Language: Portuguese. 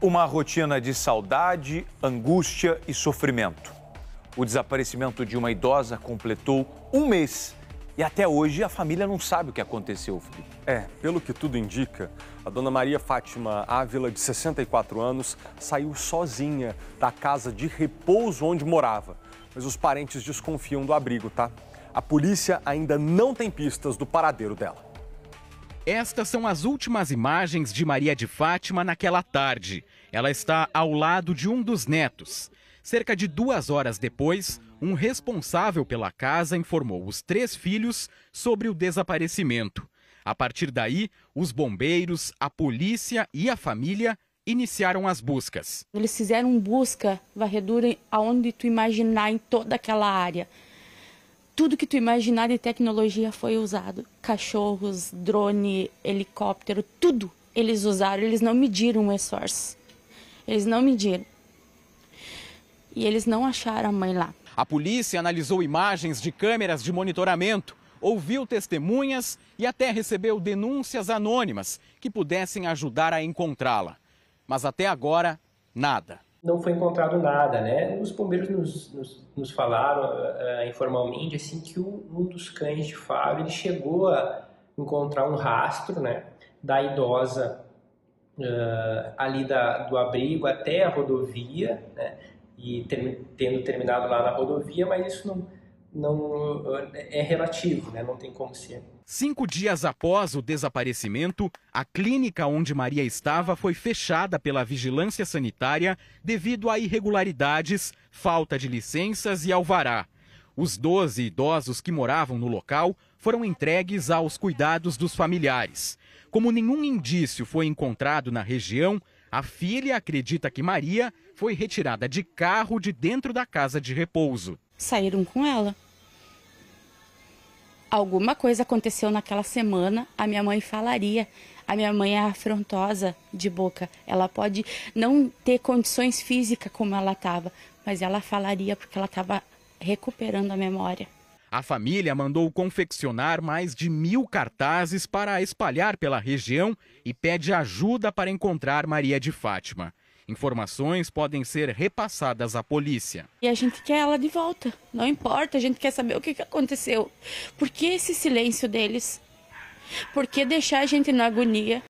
Uma rotina de saudade, angústia e sofrimento. O desaparecimento de uma idosa completou um mês e até hoje a família não sabe o que aconteceu, Felipe. É, pelo que tudo indica, a dona Maria Fátima Ávila, de 64 anos, saiu sozinha da casa de repouso onde morava. Mas os parentes desconfiam do abrigo, tá? A polícia ainda não tem pistas do paradeiro dela. Estas são as últimas imagens de Maria de Fátima naquela tarde. Ela está ao lado de um dos netos. Cerca de duas horas depois, um responsável pela casa informou os três filhos sobre o desaparecimento. A partir daí, os bombeiros, a polícia e a família iniciaram as buscas. Eles fizeram busca, varredura, aonde tu imaginar em toda aquela área tudo que tu imaginar de tecnologia foi usado. Cachorros, drone, helicóptero, tudo eles usaram. Eles não mediram o esforço. Eles não mediram. E eles não acharam a mãe lá. A polícia analisou imagens de câmeras de monitoramento, ouviu testemunhas e até recebeu denúncias anônimas que pudessem ajudar a encontrá-la. Mas até agora, nada não foi encontrado nada, né? Os bombeiros nos, nos, nos falaram uh, informalmente assim que um dos cães de fábio ele chegou a encontrar um rastro, né, da idosa uh, ali da, do abrigo até a rodovia, né, e ter, tendo terminado lá na rodovia, mas isso não não é relativo, né? não tem como ser. Cinco dias após o desaparecimento, a clínica onde Maria estava foi fechada pela vigilância sanitária devido a irregularidades, falta de licenças e alvará. Os 12 idosos que moravam no local foram entregues aos cuidados dos familiares. Como nenhum indício foi encontrado na região, a filha acredita que Maria foi retirada de carro de dentro da casa de repouso saíram com ela. Alguma coisa aconteceu naquela semana, a minha mãe falaria. A minha mãe é afrontosa de boca. Ela pode não ter condições físicas como ela estava, mas ela falaria porque ela estava recuperando a memória. A família mandou confeccionar mais de mil cartazes para espalhar pela região e pede ajuda para encontrar Maria de Fátima. Informações podem ser repassadas à polícia. E a gente quer ela de volta. Não importa, a gente quer saber o que aconteceu. Por que esse silêncio deles? Por que deixar a gente na agonia?